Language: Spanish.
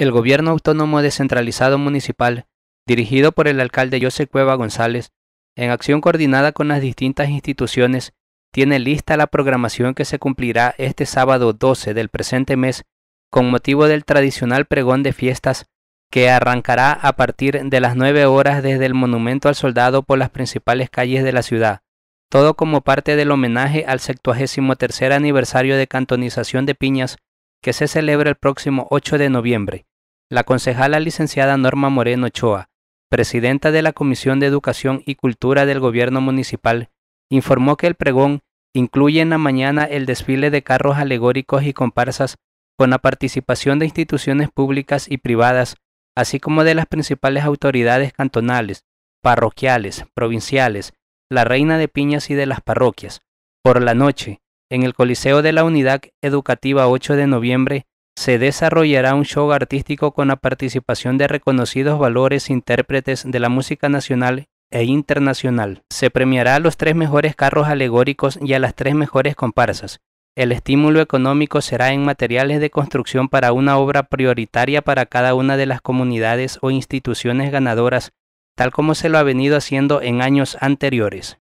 El gobierno autónomo descentralizado municipal, dirigido por el alcalde José Cueva González, en acción coordinada con las distintas instituciones, tiene lista la programación que se cumplirá este sábado 12 del presente mes con motivo del tradicional pregón de fiestas que arrancará a partir de las 9 horas desde el Monumento al Soldado por las principales calles de la ciudad, todo como parte del homenaje al tercer aniversario de cantonización de Piñas que se celebra el próximo 8 de noviembre la concejala licenciada Norma Moreno Ochoa, presidenta de la Comisión de Educación y Cultura del Gobierno Municipal, informó que el pregón incluye en la mañana el desfile de carros alegóricos y comparsas con la participación de instituciones públicas y privadas, así como de las principales autoridades cantonales, parroquiales, provinciales, la Reina de Piñas y de las parroquias. Por la noche, en el Coliseo de la Unidad Educativa 8 de noviembre, se desarrollará un show artístico con la participación de reconocidos valores intérpretes de la música nacional e internacional. Se premiará a los tres mejores carros alegóricos y a las tres mejores comparsas. El estímulo económico será en materiales de construcción para una obra prioritaria para cada una de las comunidades o instituciones ganadoras, tal como se lo ha venido haciendo en años anteriores.